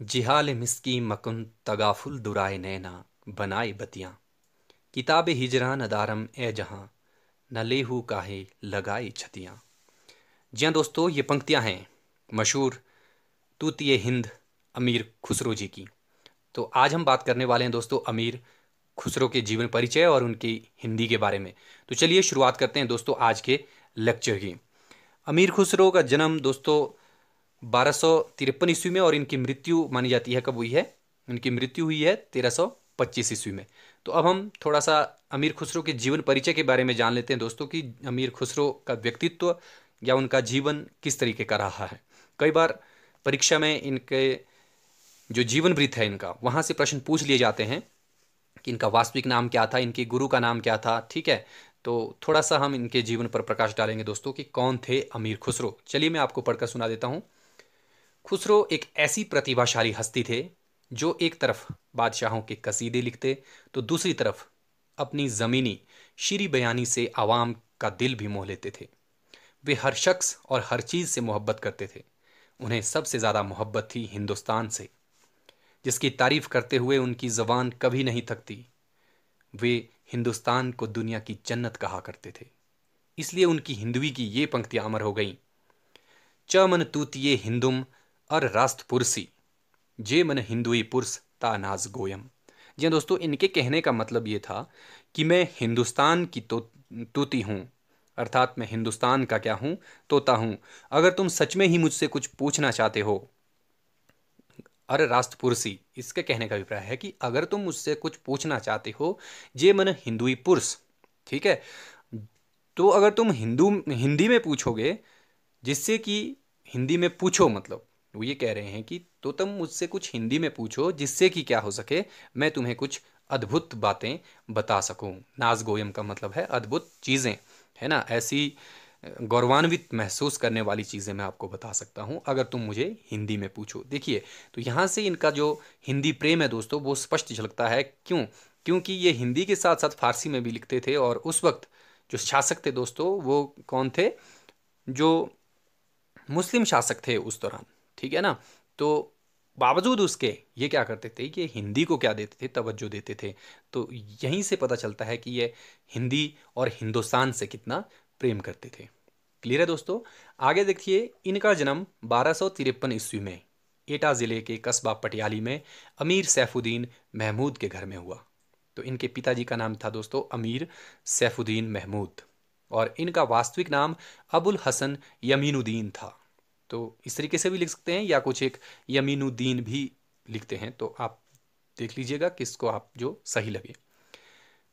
जिहाल मिसकी मकुन तगाफुल दुराए नैना बनाए बतियाँ किताब हिजरा दारम ए जहाँ न लेहू काहे लगाए छतियाँ जिया दोस्तों ये पंक्तियाँ हैं मशहूर तूतिए हिंद अमीर खुसरो जी की तो आज हम बात करने वाले हैं दोस्तों अमीर खुसरो के जीवन परिचय और उनकी हिंदी के बारे में तो चलिए शुरुआत करते हैं दोस्तों आज के लेक्चर की अमीर खुसरो का जन्म दोस्तों बारह सौ तिरपन ईस्वी में और इनकी मृत्यु मानी जाती है कब हुई है इनकी मृत्यु हुई है तेरह सौ पच्चीस ईस्वी में तो अब हम थोड़ा सा अमीर खुसरो के जीवन परिचय के बारे में जान लेते हैं दोस्तों कि अमीर खुसरो का व्यक्तित्व या उनका जीवन किस तरीके का रहा है कई बार परीक्षा में इनके जो जीवन वृत्त है इनका वहाँ से प्रश्न पूछ लिए जाते हैं कि इनका वास्तविक नाम क्या था इनके गुरु का नाम क्या था ठीक है तो थोड़ा सा हम इनके जीवन पर प्रकाश डालेंगे दोस्तों कि कौन थे अमीर खुसरो चलिए मैं आपको पढ़कर सुना देता हूँ खुसरो एक ऐसी प्रतिभाशाली हस्ती थे जो एक तरफ बादशाहों के कसीदे लिखते तो दूसरी तरफ अपनी ज़मीनी शीरी बयानी से आवाम का दिल भी मोह लेते थे वे हर शख्स और हर चीज़ से मोहब्बत करते थे उन्हें सबसे ज़्यादा मोहब्बत थी हिंदुस्तान से जिसकी तारीफ करते हुए उनकी ज़बान कभी नहीं थकती वे हिंदुस्तान को दुनिया की जन्नत कहा करते थे इसलिए उनकी हिंदवी की ये पंक्तियाँ अमर हो गईं चमन तूतिये हिंदुम और पुरसी जे मन हिंदुई पुरुष तानाज गोयम जी दोस्तों इनके कहने का मतलब ये था कि मैं हिंदुस्तान की तो तूती हूँ अर्थात मैं हिंदुस्तान का क्या हूँ तोता हूँ अगर तुम सच में ही मुझसे कुछ पूछना चाहते हो अर राष्ट्रपुरसी इसके कहने का अभिप्राय है कि अगर तुम मुझसे कुछ पूछना चाहते हो जे मन हिंदुई पुरुष ठीक है तो अगर तुम हिंदू हिंदी में पूछोगे जिससे कि हिंदी में पूछो मतलब वो ये कह रहे हैं कि तो तुम मुझसे कुछ हिंदी में पूछो जिससे कि क्या हो सके मैं तुम्हें कुछ अद्भुत बातें बता सकूं नाज गोयम का मतलब है अद्भुत चीज़ें है ना ऐसी गौरवान्वित महसूस करने वाली चीज़ें मैं आपको बता सकता हूं अगर तुम मुझे हिंदी में पूछो देखिए तो यहाँ से इनका जो हिंदी प्रेम है दोस्तों वो स्पष्ट झलकता है क्यों क्योंकि ये हिंदी के साथ साथ फारसी में भी लिखते थे और उस वक्त जो शासक थे दोस्तों वो कौन थे जो मुस्लिम शासक थे उस दौरान ठीक है ना तो बावजूद उसके ये क्या करते थे कि हिंदी को क्या देते थे तवज्जो देते थे तो यहीं से पता चलता है कि ये हिंदी और हिंदुस्तान से कितना प्रेम करते थे क्लियर है दोस्तों आगे देखिए इनका जन्म बारह सौ तिरपन ईस्वी में एटा ज़िले के कस्बा पटियाली में अमीर सैफुद्दीन महमूद के घर में हुआ तो इनके पिताजी का नाम था दोस्तों अमीर सैफुद्दीन महमूद और इनका वास्तविक नाम अबुल हसन यमीनुद्दीन था तो इस तरीके से भी लिख सकते हैं या कुछ एक यमीनुद्दीन भी लिखते हैं तो आप देख लीजिएगा किसको आप जो सही लगे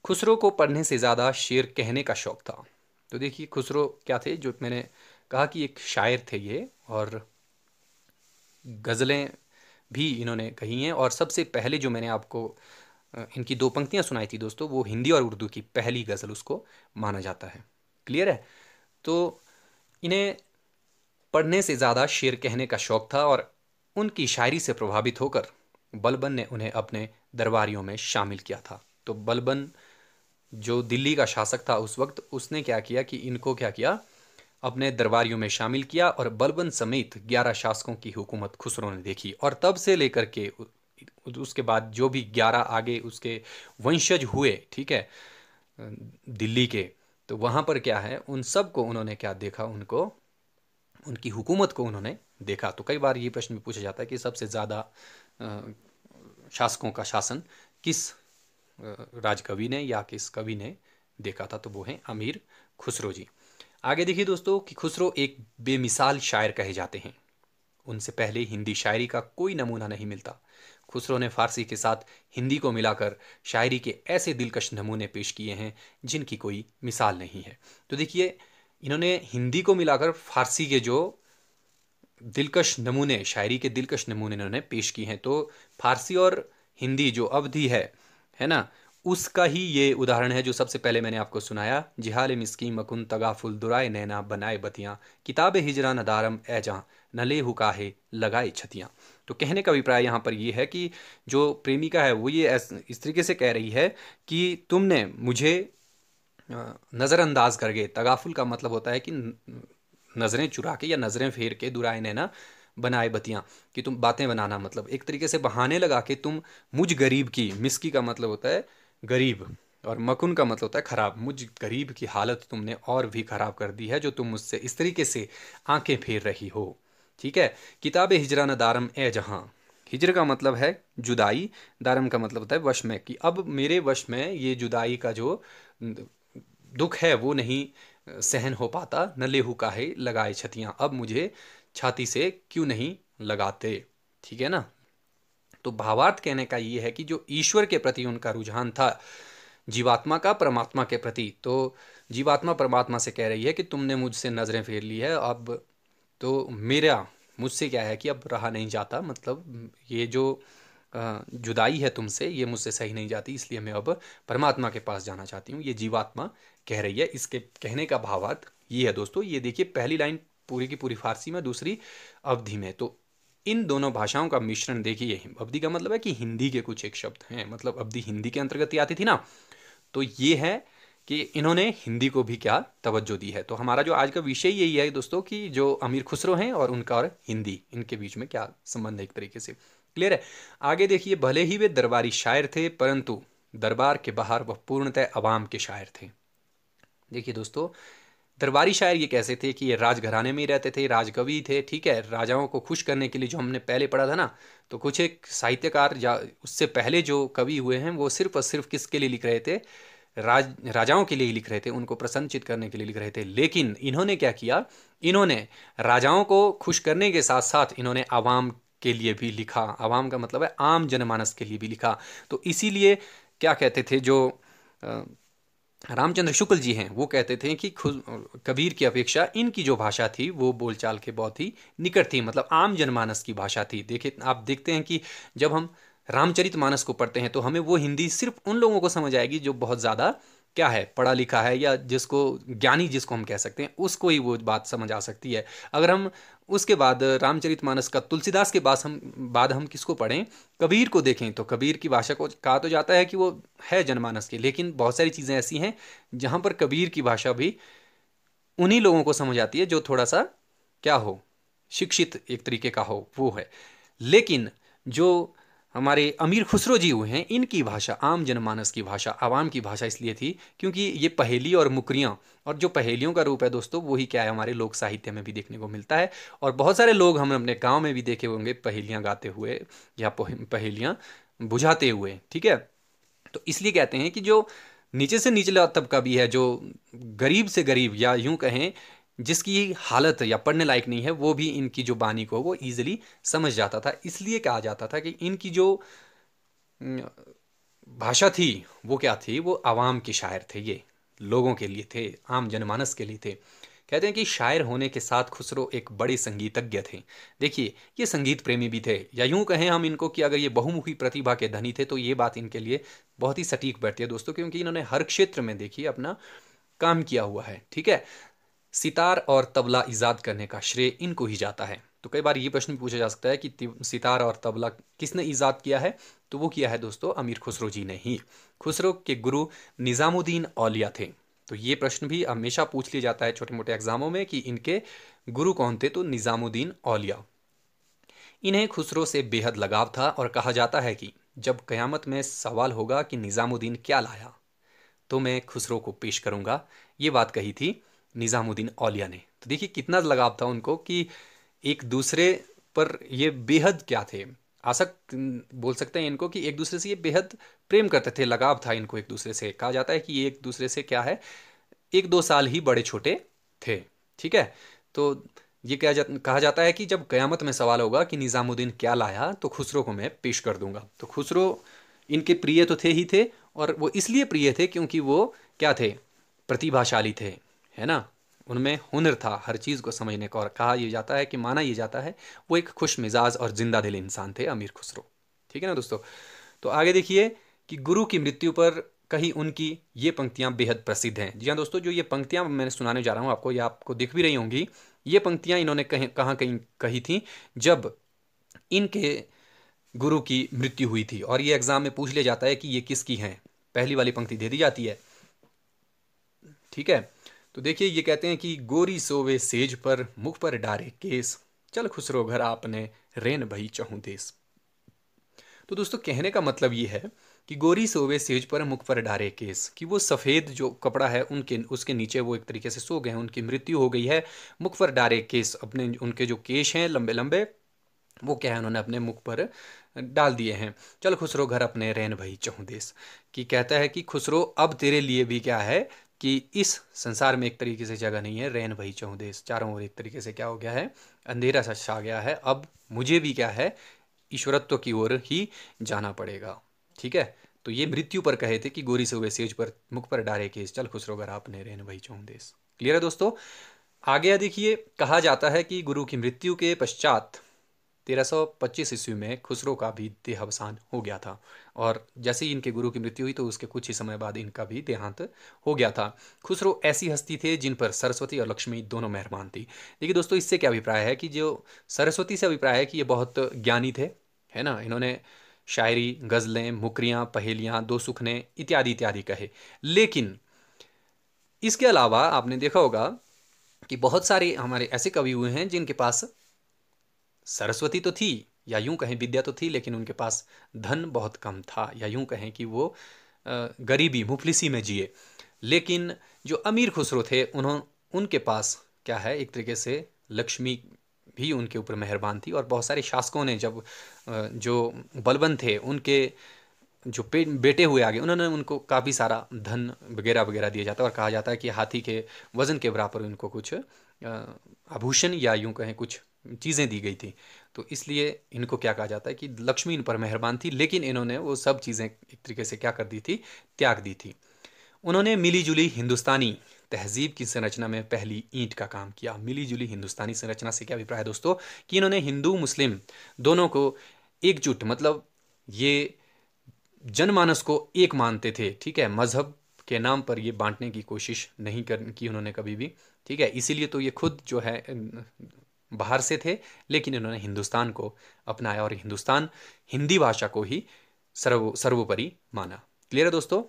खुसरो को पढ़ने से ज़्यादा शेर कहने का शौक़ था तो देखिए खुसरो क्या थे जो मैंने कहा कि एक शायर थे ये और गज़लें भी इन्होंने कही हैं और सबसे पहले जो मैंने आपको इनकी दो पंक्तियाँ सुनाई थी दोस्तों वो हिंदी और उर्दू की पहली गज़ल उसको माना जाता है क्लियर है तो इन्हें पढ़ने से ज़्यादा शेर कहने का शौक था और उनकी शायरी से प्रभावित होकर बलबन ने उन्हें अपने दरबारियों में शामिल किया था तो बलबन जो दिल्ली का शासक था उस वक्त उसने क्या किया कि इनको क्या किया अपने दरबारियों में शामिल किया और बलबन समेत ग्यारह शासकों की हुकूमत खुसरो ने देखी और तब से लेकर के उसके बाद जो भी ग्यारह आगे उसके वंशज हुए ठीक है दिल्ली के तो वहाँ पर क्या है उन सबको उन्होंने क्या देखा उनको उनकी हुकूमत को उन्होंने देखा तो कई बार ये प्रश्न भी पूछा जाता है कि सबसे ज़्यादा शासकों का शासन किस राजकवि ने या किस कवि ने देखा था तो वो हैं अमीर खुसरो जी आगे देखिए दोस्तों कि खुसरो एक बेमिसाल शायर कहे जाते हैं उनसे पहले हिंदी शायरी का कोई नमूना नहीं मिलता खुसरो ने फारसी के साथ हिंदी को मिलाकर शायरी के ऐसे दिलकश नमूने पेश किए हैं जिनकी कोई मिसाल नहीं है तो देखिए इन्होंने हिंदी को मिलाकर फारसी के जो दिलकश नमूने शायरी के दिलकश नमूने इन्होंने पेश किए हैं तो फारसी और हिंदी जो अवधि है है ना उसका ही ये उदाहरण है जो सबसे पहले मैंने आपको सुनाया जिहाल मिसकी मकुन तगाफुल दुराए नैना बनाए बतियाँ किताब हिजरान दारम ऐजा नले हुकाहे लगाए छतियाँ तो कहने का अभिप्राय यहाँ पर ये है कि जो प्रेमिका है वो ये इस तरीके से कह रही है कि तुमने मुझे नज़रअंदाज कर गए तगाफुल का मतलब होता है कि नज़रें चुरा के या नज़रें फेर के दुराए नैना बनाए बतियाँ कि तुम बातें बनाना मतलब एक तरीके से बहाने लगा के तुम मुझ गरीब की मिसकी का मतलब होता है गरीब और मकुन का मतलब होता है ख़राब मुझ गरीब की हालत तुमने और भी ख़राब कर दी है जो तुम मुझसे इस तरीके से आंखें फेर रही हो ठीक है किताब हिजरा न दारम ए जहाँ हिजर का मतलब है जुदाई दारम का मतलब होता है वश में कि अब मेरे वश में ये जुदाई का जो दुख है वो नहीं सहन हो पाता न लेहू का है लगाए छतियाँ अब मुझे छाती से क्यों नहीं लगाते ठीक है ना तो भावार्थ कहने का ये है कि जो ईश्वर के प्रति उनका रुझान था जीवात्मा का परमात्मा के प्रति तो जीवात्मा परमात्मा से कह रही है कि तुमने मुझसे नज़रें फेर ली है अब तो मेरा मुझसे क्या है कि अब रहा नहीं जाता मतलब ये जो जुदाई है तुमसे ये मुझसे सही नहीं जाती इसलिए मैं अब परमात्मा के पास जाना चाहती हूँ ये जीवात्मा कह रही है इसके कहने का भावार्थ ये है दोस्तों ये देखिए पहली लाइन पूरी की पूरी फारसी में दूसरी अवधि में तो इन दोनों भाषाओं का मिश्रण देखिए अवधि का मतलब है कि हिंदी के कुछ एक शब्द हैं मतलब अवधि हिंदी के अंतर्गत ही आती थी ना तो ये है कि इन्होंने हिंदी को भी क्या तवज्जो दी है तो हमारा जो आज का विषय यही है दोस्तों कि जो अमीर खुसरो हैं और उनका और हिंदी इनके बीच में क्या संबंध है एक तरीके से क्लियर है आगे देखिए भले ही वे दरबारी शायर थे परंतु दरबार के बाहर वह पूर्णतः अवाम के शायर थे देखिए दोस्तों दरबारी शायर ये कैसे थे कि ये राजघराने में ही रहते थे राजकवि थे ठीक है राजाओं को खुश करने के लिए जो हमने पहले पढ़ा था ना तो कुछ एक साहित्यकार या उससे पहले जो कवि हुए हैं वो सिर्फ और सिर्फ किसके लिए लिख रहे थे राज राजाओं के लिए ही लिख रहे थे उनको प्रसन्नचित करने के लिए लिख रहे थे लेकिन इन्होंने क्या किया इन्होंने राजाओं को खुश करने के साथ साथ इन्होंने आवाम के लिए भी लिखा आवाम का मतलब है आम जनमानस के लिए भी लिखा तो इसीलिए क्या कहते थे जो रामचंद्र शुक्ल जी हैं वो कहते थे कि खुद कबीर की अपेक्षा इनकी जो भाषा थी वो बोलचाल के बहुत ही निकट थी मतलब आम जनमानस की भाषा थी देखिए आप देखते हैं कि जब हम रामचरित मानस को पढ़ते हैं तो हमें वो हिंदी सिर्फ उन लोगों को समझ आएगी जो बहुत ज़्यादा क्या है पढ़ा लिखा है या जिसको ज्ञानी जिसको हम कह सकते हैं उसको ही वो बात समझ आ सकती है अगर हम उसके बाद रामचरितमानस का तुलसीदास के बाद हम बाद हम किसको पढ़ें कबीर को देखें तो कबीर की भाषा को कहा तो जाता है कि वो है जनमानस के लेकिन बहुत सारी चीज़ें ऐसी हैं जहाँ पर कबीर की भाषा भी उन्हीं लोगों को समझ आती है जो थोड़ा सा क्या हो शिक्षित एक तरीके का हो वो है लेकिन जो हमारे अमीर खुसरो जी हुए हैं इनकी भाषा आम जनमानस की भाषा आवाम की भाषा इसलिए थी क्योंकि ये पहेली और मुकरियाँ और जो पहेलियों का रूप है दोस्तों वही क्या है हमारे लोक साहित्य में भी देखने को मिलता है और बहुत सारे लोग हम अपने गाँव में भी देखे होंगे पहेलियाँ गाते हुए या पहेलियाँ बुझाते हुए ठीक है तो इसलिए कहते हैं कि जो नीचे से निचला तबका भी है जो गरीब से गरीब या यूं कहें जिसकी हालत या पढ़ने लायक नहीं है वो भी इनकी जो बानी को वो ईज़िली समझ जाता था इसलिए कहा जाता था कि इनकी जो भाषा थी वो क्या थी वो आवाम के शायर थे ये लोगों के लिए थे आम जनमानस के लिए थे कहते हैं कि शायर होने के साथ खुसरो एक बड़े संगीतज्ञ थे देखिए ये संगीत प्रेमी भी थे या यूं कहें हम इनको कि अगर ये बहुमुखी प्रतिभा के धनी थे तो ये बात इनके लिए बहुत ही सटीक बैठती है दोस्तों क्योंकि इन्होंने हर क्षेत्र में देखिए अपना काम किया हुआ है ठीक है सितार और तबला ईजाद करने का श्रेय इनको ही जाता है तो कई बार ये प्रश्न भी पूछा जा सकता है कि सितार और तबला किसने ईजाद किया है तो वो किया है दोस्तों अमीर खुसरो जी ने ही खुसरो के गुरु निज़ामुद्दीन औलिया थे तो ये प्रश्न भी हमेशा पूछ लिया जाता है छोटे मोटे एग्जामों में कि इनके गुरु कौन थे तो निज़ामुद्दीन औलिया इन्हें खुसरो से बेहद लगाव था और कहा जाता है कि जब क़यामत में सवाल होगा कि निज़ामुद्दीन क्या लाया तो मैं खुसरो को पेश करूँगा ये बात कही थी निज़ामुद्दीन औलिया ने तो देखिए कितना लगाव था उनको कि एक दूसरे पर ये बेहद क्या थे आशक बोल सकते हैं इनको कि एक दूसरे से ये बेहद प्रेम करते थे लगाव था इनको एक दूसरे से कहा जाता है कि ये एक दूसरे से क्या है एक दो साल ही बड़े छोटे थे ठीक है तो ये कहा जा कहा जाता है कि जब क़यामत में सवाल होगा कि निज़ामुद्दीन क्या लाया तो खुसरो को मैं पेश कर दूंगा तो खुसरो इनके प्रिय तो थे ही थे और वो इसलिए प्रिय थे क्योंकि वो क्या थे प्रतिभाशाली थे है ना उनमें हुनर था हर चीज़ को समझने का और कहा यह जाता है कि माना यह जाता है वो एक खुश मिजाज और जिंदा दिल इंसान थे अमीर खुसरो ठीक है ना दोस्तों तो आगे देखिए कि गुरु की मृत्यु पर कहीं उनकी ये पंक्तियाँ बेहद प्रसिद्ध हैं जी हाँ दोस्तों जो ये पंक्तियाँ मैंने सुनाने जा रहा हूँ आपको या आपको दिख भी रही होंगी ये पंक्तियाँ इन्होंने कहीं कहाँ कहीं कही थी जब इनके गुरु की मृत्यु हुई थी और ये एग्ज़ाम में पूछ लिया जाता है कि ये किसकी हैं पहली वाली पंक्ति दे दी जाती है ठीक है तो देखिए ये कहते हैं कि गोरी सोवे सेज पर मुख पर डारे केस चल खुसरो घर आपने रेन भई चहू देश तो दोस्तों कहने का मतलब ये है कि गोरी सोवे सेज पर मुख पर डारे केस कि वो सफ़ेद जो कपड़ा है उनके उसके नीचे वो एक तरीके से सो गए हैं उनकी मृत्यु हो गई है मुख पर डारे केस अपने उनके जो केश हैं लंबे लंबे वो क्या है उन्होंने अपने मुख पर डाल दिए हैं चल खुसरो घर अपने रैन भई चहु देश कि कहता है कि खुसरो अब तेरे लिए भी क्या है कि इस संसार में एक तरीके से जगह नहीं है रैन भई चौं देश चारों ओर एक तरीके से क्या हो गया है अंधेरा सा छा गया है अब मुझे भी क्या है ईश्वरत्व की ओर ही जाना पड़ेगा ठीक है तो ये मृत्यु पर कहे थे कि गोरी से हुए सेज पर मुख पर डारे केस चल खुश रोगर आपने रहन भाई चौं देश क्लियर है दोस्तों आगे देखिए कहा जाता है कि गुरु की मृत्यु के पश्चात 1325 ईस्वी में खुसरो का भी देहावसान हो गया था और जैसे ही इनके गुरु की मृत्यु हुई तो उसके कुछ ही समय बाद इनका भी देहांत हो गया था खुसरो ऐसी हस्ती थे जिन पर सरस्वती और लक्ष्मी दोनों मेहरबान थी देखिए दोस्तों इससे क्या अभिप्राय है कि जो सरस्वती से अभिप्राय है कि ये बहुत ज्ञानी थे है ना इन्होंने शायरी गज़लें मुकरियाँ पहेलियाँ दो सुखने इत्यादि इत्यादि कहे लेकिन इसके अलावा आपने देखा होगा कि बहुत सारे हमारे ऐसे कवि हुए हैं जिनके पास सरस्वती तो थी या यूं कहें विद्या तो थी लेकिन उनके पास धन बहुत कम था या यूं कहें कि वो गरीबी मुफलिसी में जिए लेकिन जो अमीर खुसरो थे उन्हों उनके पास क्या है एक तरीके से लक्ष्मी भी उनके ऊपर मेहरबान थी और बहुत सारे शासकों ने जब जो बलवन थे उनके जो बेटे हुए आगे उन्होंने उनको काफ़ी सारा धन वगैरह वगैरह दिया जाता है और कहा जाता है कि हाथी के वज़न के बराबर उनको कुछ आभूषण या यूं कहें कुछ चीज़ें दी गई थी तो इसलिए इनको क्या कहा जाता है कि लक्ष्मी इन पर मेहरबान थी लेकिन इन्होंने वो सब चीज़ें एक तरीके से क्या कर दी थी त्याग दी थी उन्होंने मिलीजुली हिंदुस्तानी तहजीब की संरचना में पहली ईंट का काम किया मिलीजुली हिंदुस्तानी संरचना से क्या अभिप्राय है दोस्तों कि इन्होंने हिंदू मुस्लिम दोनों को एकजुट मतलब ये जनमानस को एक मानते थे ठीक है मजहब के नाम पर ये बांटने की कोशिश नहीं कर की उन्होंने कभी भी ठीक है इसीलिए तो ये खुद जो है बाहर से थे लेकिन इन्होंने हिंदुस्तान को अपनाया और हिंदुस्तान हिंदी भाषा को ही सर्व सर्वोपरि माना क्लियर है दोस्तों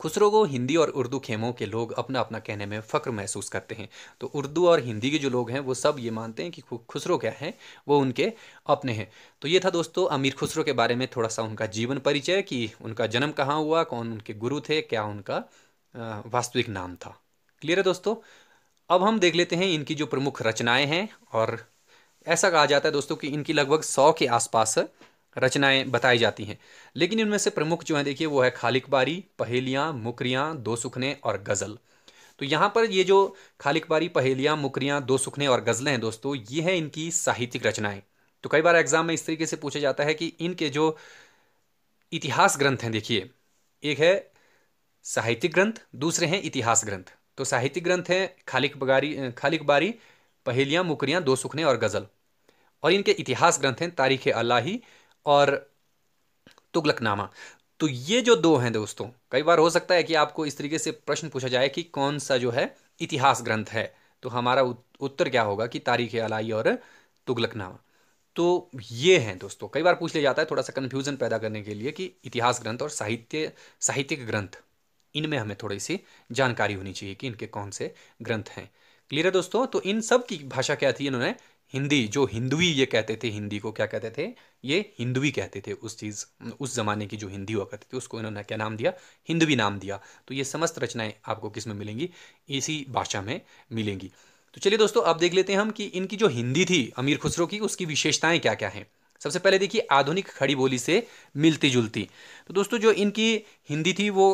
खुसरो को हिंदी और उर्दू खेमों के लोग अपना अपना कहने में फ़ख्र महसूस करते हैं तो उर्दू और हिंदी के जो लोग हैं वो सब ये मानते हैं कि खुसरो क्या है वो उनके अपने हैं तो ये था दोस्तों अमीर खुसरो के बारे में थोड़ा सा उनका जीवन परिचय कि उनका जन्म कहाँ हुआ कौन उनके गुरु थे क्या उनका वास्तविक नाम था क्लियर है दोस्तों अब हम देख लेते हैं इनकी जो प्रमुख रचनाएं हैं और ऐसा कहा जाता है दोस्तों कि इनकी लगभग सौ के आसपास रचनाएं बताई जाती हैं लेकिन इनमें से प्रमुख जो है देखिए वो है खालिकबारी पहेलियाँ मुकरियाँ दो सुखने और गज़ल तो यहाँ पर ये जो खालिकबारी पहेलियाँ मुकरियाँ दो सुखने और गज़लें हैं दोस्तों ये हैं इनकी साहित्यिक रचनाएँ तो कई बार एग्जाम में इस तरीके से पूछा जाता है कि इनके जो इतिहास ग्रंथ हैं देखिए एक है साहित्यिक ग्रंथ दूसरे हैं इतिहास ग्रंथ तो साहित्य ग्रंथ हैं खालिक बगारी खालिक बारी पहेलियाँ मुकरियाँ दो सुखने और गज़ल और इनके इतिहास ग्रंथ हैं तारीख अल्लाही और तुगलकनामा तो ये जो दो हैं दोस्तों कई बार हो सकता है कि आपको इस तरीके से प्रश्न पूछा जाए कि कौन सा जो है इतिहास ग्रंथ है तो हमारा उत्तर क्या होगा कि तारीख अलाई और तुगलकनामा तो ये हैं दोस्तों कई बार पूछ लिया जाता है थोड़ा सा कन्फ्यूज़न पैदा करने के लिए कि इतिहास ग्रंथ और साहित्य साहित्यिक ग्रंथ इनमें हमें थोड़ी सी जानकारी होनी चाहिए कि इनके कौन से ग्रंथ हैं क्लियर है दोस्तों तो इन सब की भाषा क्या थी इन्होंने हिंदी जो हिंदुई ये कहते थे हिंदी को क्या कहते थे ये हिंदुई कहते थे उस चीज़ उस ज़माने की जो हिंदी हुआ करते थे उसको इन्होंने क्या नाम दिया हिंदवी नाम दिया तो ये समस्त रचनाएं आपको किस में मिलेंगी इसी भाषा में मिलेंगी तो चलिए दोस्तों अब देख लेते हैं हम कि इनकी जो हिंदी थी अमीर खुसरो की उसकी विशेषताएं क्या क्या हैं सबसे पहले देखिए आधुनिक खड़ी बोली से मिलती जुलती तो दोस्तों जो इनकी हिंदी थी वो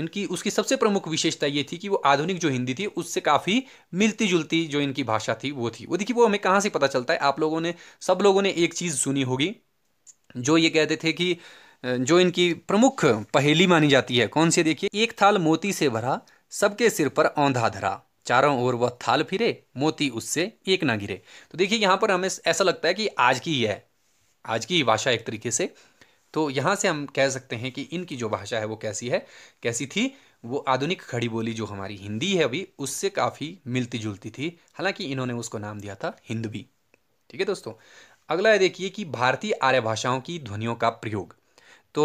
इनकी उसकी सबसे प्रमुख विशेषता ये थी कि वो आधुनिक जो हिंदी थी उससे काफ़ी मिलती जुलती जो इनकी भाषा थी वो थी वो देखिए वो हमें कहाँ से पता चलता है आप लोगों ने सब लोगों ने एक चीज़ सुनी होगी जो ये कहते थे कि जो इनकी प्रमुख पहेली मानी जाती है कौन सी देखिए एक थाल मोती से भरा सबके सिर पर औंधा धरा चारों ओर वह थाल फिरे मोती उससे एक ना गिरे तो देखिए यहाँ पर हमें ऐसा लगता है कि आज की ही है आज की भाषा एक तरीके से तो यहाँ से हम कह सकते हैं कि इनकी जो भाषा है वो कैसी है कैसी थी वो आधुनिक खड़ी बोली जो हमारी हिंदी है अभी उससे काफ़ी मिलती जुलती थी हालांकि इन्होंने उसको नाम दिया था हिंदवी ठीक है दोस्तों अगला है देखिए कि भारतीय आर्य भाषाओं की ध्वनियों का प्रयोग तो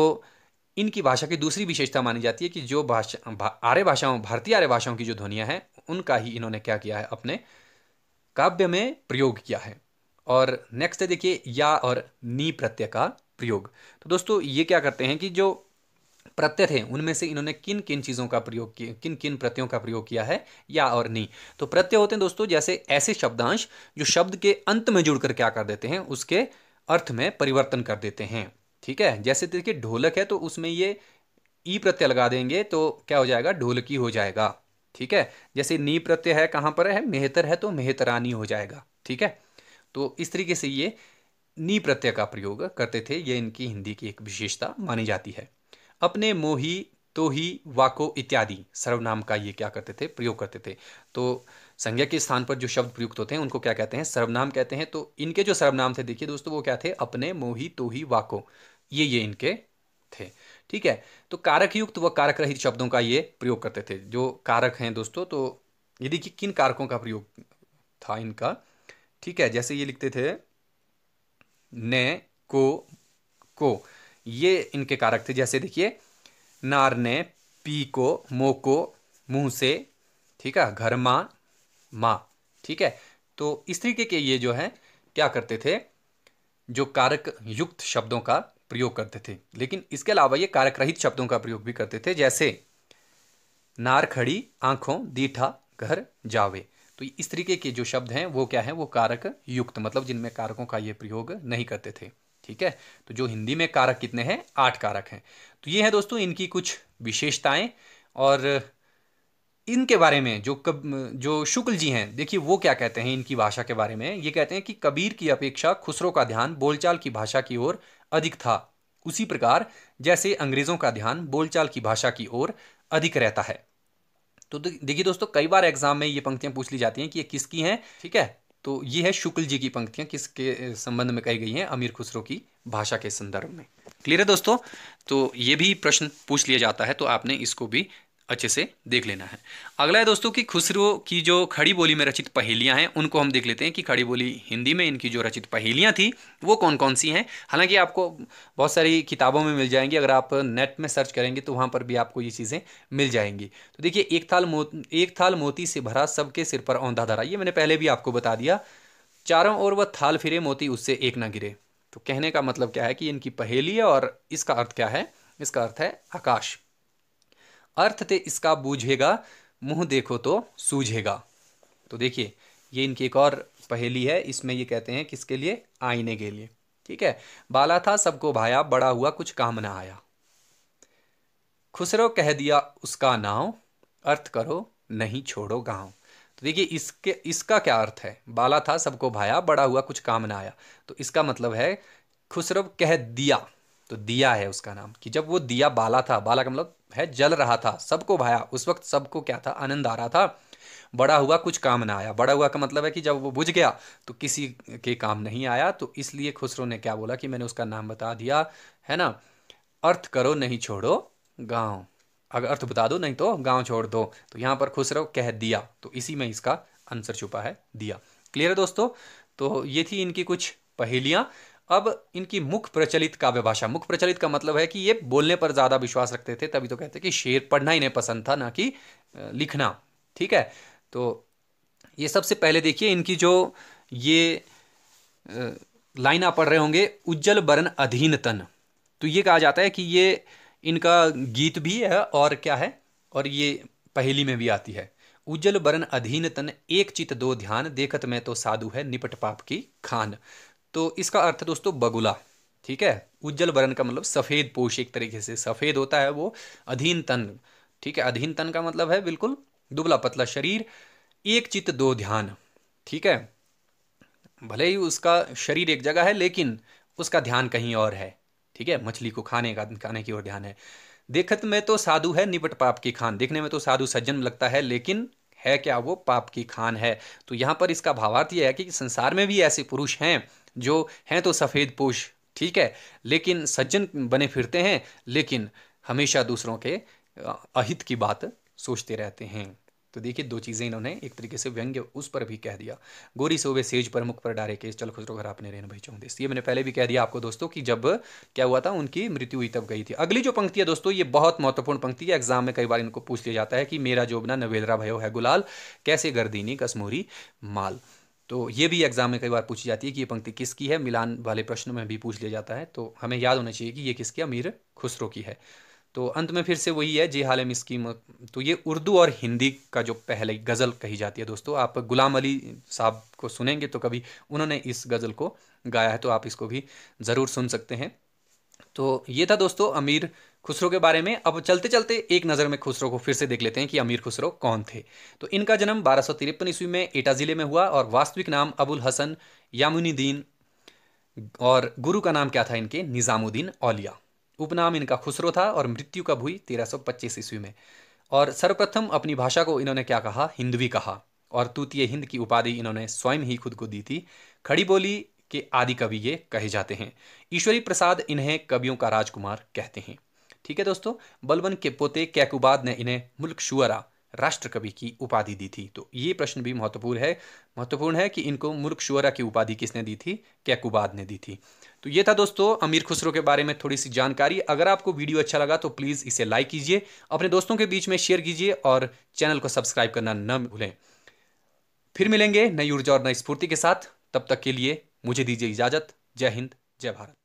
इनकी भाषा की दूसरी विशेषता मानी जाती है कि जो भाषा आर्य भाषाओं भारतीय आर्य भाषाओं की जो ध्वनियाँ हैं उनका ही इन्होंने क्या किया है अपने काव्य में प्रयोग किया है और नेक्स्ट है देखिए या और नी प्रत्यय का प्रयोग तो दोस्तों ये क्या करते हैं कि जो प्रत्यय थे उनमें से इन्होंने किन किन चीज़ों का प्रयोग किया किन किन प्रत्ययों का प्रयोग किया है या और नहीं तो प्रत्यय होते हैं दोस्तों जैसे ऐसे शब्दांश जो शब्द के अंत में जुड़कर क्या कर देते हैं उसके अर्थ में परिवर्तन कर देते हैं ठीक है जैसे देखिए ढोलक है तो उसमें ये ई प्रत्यय लगा देंगे तो क्या हो जाएगा ढोलकी हो जाएगा ठीक है जैसे नी प्रत्यय है कहाँ पर है मेहतर है तो मेहतरानी हो जाएगा ठीक है तो इस तरीके से ये नी प्रत्यय का प्रयोग करते थे यह इनकी हिंदी की एक विशेषता मानी जाती है अपने मोही तो ही वाको इत्यादि सर्वनाम का ये क्या करते थे प्रयोग करते थे तो संज्ञा के स्थान पर जो शब्द प्रयुक्त होते हैं उनको क्या कहते हैं सर्वनाम कहते हैं तो इनके जो सर्वनाम थे देखिए दोस्तों वो क्या थे अपने मोही तो ही वाको ये ये इनके थे ठीक है तो कारक युक्त व कारक रहित शब्दों का ये प्रयोग करते थे जो कारक हैं दोस्तों तो ये देखिए किन कारकों का प्रयोग था इनका ठीक है जैसे ये लिखते थे ने को को ये इनके कारक थे जैसे देखिए नार ने पी को मो को मुँह से ठीक है घर माँ माँ ठीक है तो इस तरीके के ये जो है क्या करते थे जो कारक युक्त शब्दों का प्रयोग करते थे लेकिन इसके अलावा ये कारक रहित शब्दों का प्रयोग भी करते थे जैसे नार खड़ी आंखों दीठा घर जावे तो इस तरीके के जो शब्द हैं वो क्या है वो कारक युक्त मतलब जिनमें कारकों का ये प्रयोग नहीं करते थे ठीक है तो जो हिंदी में कारक कितने हैं आठ कारक हैं तो ये हैं दोस्तों इनकी कुछ विशेषताएं और इनके बारे में जो कब जो शुक्ल जी हैं देखिए वो क्या कहते हैं इनकी भाषा के बारे में ये कहते हैं कि कबीर की अपेक्षा खुसरो का ध्यान बोलचाल की भाषा की ओर अधिक था उसी प्रकार जैसे अंग्रेज़ों का ध्यान बोलचाल की भाषा की ओर अधिक रहता है तो देखिए दोस्तों कई बार एग्जाम में ये पंक्तियां पूछ ली जाती हैं कि ये किसकी हैं ठीक है तो ये है शुक्ल जी की पंक्तियां किसके संबंध में कही गई हैं अमीर खुसरो की भाषा के संदर्भ में क्लियर है दोस्तों तो ये भी प्रश्न पूछ लिया जाता है तो आपने इसको भी अच्छे से देख लेना है अगला है दोस्तों कि खुसरो की जो खड़ी बोली में रचित पहेलियाँ हैं उनको हम देख लेते हैं कि खड़ी बोली हिंदी में इनकी जो रचित पहेलियाँ थी वो कौन कौन सी हैं हालांकि आपको बहुत सारी किताबों में मिल जाएंगी अगर आप नेट में सर्च करेंगे तो वहाँ पर भी आपको ये चीज़ें मिल जाएंगी तो देखिए एक थाल मो एक थाल मोती से भरा सबके सिर पर औंधा धरा ये मैंने पहले भी आपको बता दिया चारों ओर वह थाल फिरे मोती उससे एक ना गिरे तो कहने का मतलब क्या है कि इनकी पहेली है और इसका अर्थ क्या है इसका अर्थ है आकाश अर्थ थे इसका बूझेगा मुंह देखो तो सूझेगा तो देखिए ये इनकी एक और पहेली है इसमें ये कहते हैं किसके लिए आईने के लिए ठीक है बाला था सबको भाया बड़ा हुआ कुछ काम ना आया खुसरो कह दिया उसका नाव अर्थ करो नहीं छोड़ो गांव तो देखिए इसके इसका क्या अर्थ है बाला था सबको भाया बड़ा हुआ कुछ काम ना आया तो इसका मतलब है खुसरो कह दिया तो दिया है उसका नाम कि जब वो दिया बाला था बाला का मतलब है जल रहा था सबको भाया उस वक्त सबको क्या था आनंद आ रहा था बड़ा हुआ कुछ काम ना आया बड़ा हुआ का मतलब है कि जब वो बुझ गया तो किसी के काम नहीं आया तो इसलिए खुसरो ने क्या बोला कि मैंने उसका नाम बता दिया है ना अर्थ करो नहीं छोड़ो गाँव अगर अर्थ बता दो नहीं तो गाँव छोड़ दो तो यहाँ पर खुसरो कह दिया तो इसी में इसका आंसर छुपा है दिया क्लियर है दोस्तों तो ये थी इनकी कुछ पहेलियाँ अब इनकी मुख प्रचलित काव्य भाषा मुख प्रचलित का मतलब है कि ये बोलने पर ज़्यादा विश्वास रखते थे तभी तो कहते कि शेर पढ़ना इन्हें पसंद था ना कि लिखना ठीक है तो ये सबसे पहले देखिए इनकी जो ये लाइन आप पढ़ रहे होंगे उज्जवल बरन अधीन तन तो ये कहा जाता है कि ये इनका गीत भी है और क्या है और ये पहेली में भी आती है उज्जवल बरन अधीन तन एक चित दो ध्यान देखत में तो साधु है निपट पाप की खान तो इसका अर्थ दोस्तों बगुला ठीक है उज्जवल वर्ण का मतलब सफ़ेद पोष एक तरीके से सफ़ेद होता है वो अधीन तन ठीक है अधीन तन का मतलब है बिल्कुल दुबला पतला शरीर एक चित्त दो ध्यान ठीक है भले ही उसका शरीर एक जगह है लेकिन उसका ध्यान कहीं और है ठीक है मछली को खाने का खाने की ओर ध्यान है देखत में तो साधु है निपट पाप की खान देखने में तो साधु सज्जन लगता है लेकिन है क्या वो पाप की खान है तो यहाँ पर इसका भावार्थ यह है कि संसार में भी ऐसे पुरुष हैं जो हैं तो सफ़ेद पोश ठीक है लेकिन सज्जन बने फिरते हैं लेकिन हमेशा दूसरों के अहित की बात सोचते रहते हैं तो देखिए दो चीज़ें इन्होंने एक तरीके से व्यंग्य उस पर भी कह दिया गोरी सोवे सेज पर मुख पर डारे केस चल खुसरो घर आपने रहन भाई चौंदेस ये मैंने पहले भी कह दिया आपको दोस्तों कि जब क्या हुआ था उनकी मृत्यु हुई तब गई थी अगली जो पंक्ति है दोस्तों ये बहुत महत्वपूर्ण पंक्ति है एग्जाम में कई बार इनको पूछ लिया जाता है कि मेरा जो बना नवेदरा भयो है गुलाल कैसे गर्दीनी कसमूरी माल तो ये भी एग्ज़ाम में कई बार पूछी जाती है कि ये पंक्ति किसकी है मिलान वाले प्रश्न में भी पूछ लिया जाता है तो हमें याद होना चाहिए कि ये किसकी अमीर खुसरो की है तो अंत में फिर से वही है जे हालम इसकी तो ये उर्दू और हिंदी का जो पहले गज़ल कही जाती है दोस्तों आप गुलाम अली साहब को सुनेंगे तो कभी उन्होंने इस गज़ल को गाया है तो आप इसको भी ज़रूर सुन सकते हैं तो ये था दोस्तों अमीर खुसरो के बारे में अब चलते चलते एक नज़र में खुसरो को फिर से देख लेते हैं कि अमीर खुसरो कौन थे तो इनका जन्म बारह सौ तिरपन ईस्वी में एटा ज़िले में हुआ और वास्तविक नाम अबुल हसन यामुनिदीन और गुरु का नाम क्या था इनके निज़ामुद्दीन औलिया उपनाम इनका खुसरो था और मृत्यु कब हुई तेरह सौ पच्चीस ईस्वी में और सर्वप्रथम अपनी भाषा को इन्होंने क्या कहा हिंदवी कहा और तूतीय हिंद की उपाधि इन्होंने स्वयं ही खुद को दी थी खड़ी बोली के आदि कवि ये कहे जाते हैं ईश्वरी प्रसाद इन्हें कवियों का राजकुमार कहते हैं ठीक है दोस्तों बलवन के पोते कैकुबाद ने इन्हें मुल्क शुअरा राष्ट्र कवि की उपाधि दी थी तो ये प्रश्न भी महत्वपूर्ण है महत्वपूर्ण है कि इनको मुल्क शुअरा की उपाधि किसने दी थी कैकुबाद ने दी थी तो ये था दोस्तों अमीर खुसरो के बारे में थोड़ी सी जानकारी अगर आपको वीडियो अच्छा लगा तो प्लीज़ इसे लाइक कीजिए अपने दोस्तों के बीच में शेयर कीजिए और चैनल को सब्सक्राइब करना न भूलें फिर मिलेंगे नई ऊर्जा और नई स्फूर्ति के साथ तब तक के लिए मुझे दीजिए इजाज़त जय हिंद जय भारत